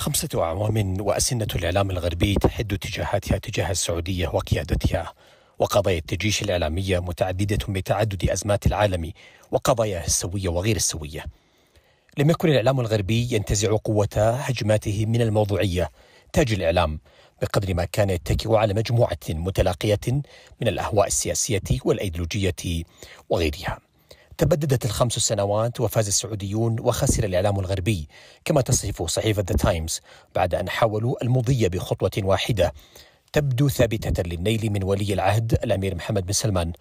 خمسة أعوام وأسنة الإعلام الغربي تحد اتجاهاتها تجاه السعودية وقيادتها وقضايا التجيش الإعلامية متعددة بتعدد أزمات العالم وقضايا السوية وغير السوية لم يكن الإعلام الغربي ينتزع قوة هجماته من الموضوعية تاج الإعلام بقدر ما كان يتكئ على مجموعة متلاقية من الأهواء السياسية والأيديولوجية وغيرها تبددت الخمس سنوات وفاز السعوديون وخسر الإعلام الغربي كما تصف صحيفة ذا تايمز بعد أن حاولوا المضي بخطوة واحدة تبدو ثابتة للنيل من ولي العهد الأمير محمد بن سلمان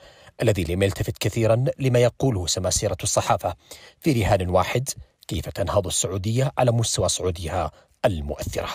الذي لم يلتفت كثيرا لما يقوله سماسيرة الصحافة في رهان واحد كيف تنهض السعودية على مستوى صعودها المؤثرة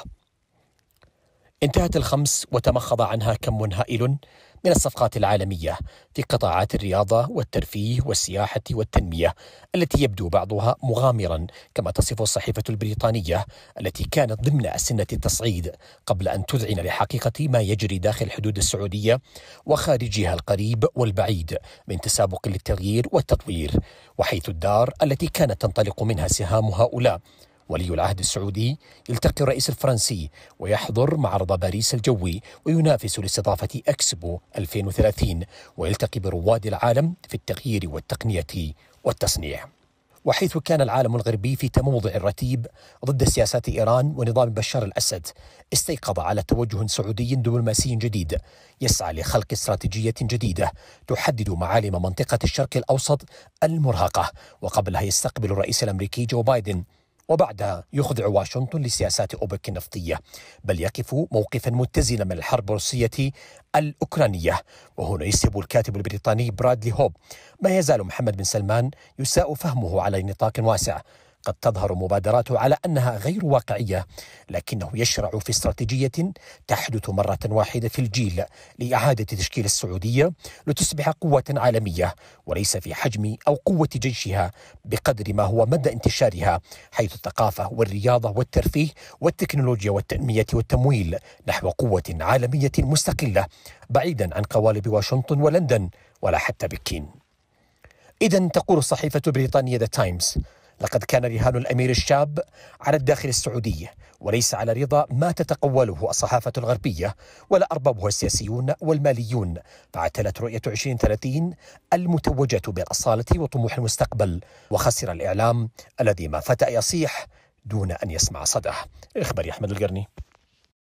انتهت الخمس وتمخض عنها كم هائل من الصفقات العالمية في قطاعات الرياضة والترفيه والسياحة والتنمية التي يبدو بعضها مغامرا كما تصف الصحيفة البريطانية التي كانت ضمن أسنة التصعيد قبل أن تذعن لحقيقة ما يجري داخل حدود السعودية وخارجها القريب والبعيد من تسابق للتغيير والتطوير وحيث الدار التي كانت تنطلق منها سهام هؤلاء ولي العهد السعودي يلتقي الرئيس الفرنسي ويحضر معرض باريس الجوي وينافس لاستضافة أكسبو 2030 ويلتقي برواد العالم في التغيير والتقنية والتصنيع وحيث كان العالم الغربي في تموضع رتيب ضد سياسات ايران ونظام بشار الاسد، استيقظ على توجه سعودي دبلوماسي جديد يسعى لخلق استراتيجيه جديده تحدد معالم منطقه الشرق الاوسط المرهقه، وقبلها يستقبل الرئيس الامريكي جو بايدن وبعدها يخضع واشنطن لسياسات أوبك النفطية بل يقف موقفا متزنا من الحرب الروسية الأوكرانية وهنا يسب الكاتب البريطاني برادلي هوب ما يزال محمد بن سلمان يساء فهمه على نطاق واسع قد تظهر مبادراته على انها غير واقعيه لكنه يشرع في استراتيجيه تحدث مره واحده في الجيل لاعاده تشكيل السعوديه لتصبح قوه عالميه وليس في حجم او قوه جيشها بقدر ما هو مدى انتشارها حيث الثقافه والرياضه والترفيه والتكنولوجيا والتنميه والتمويل نحو قوه عالميه مستقله بعيدا عن قوالب واشنطن ولندن ولا حتى بكين. إذا تقول صحيفة بريطانيا ذا تايمز لقد كان رهان الأمير الشاب على الداخل السعودي وليس على رضا ما تتقوله الصحافة الغربية ولا أربابها السياسيون والماليون فعتلت رؤية 2030 المتوجة بالأصالة وطموح المستقبل وخسر الإعلام الذي ما فتأ يصيح دون أن يسمع صداه إخباري أحمد القرني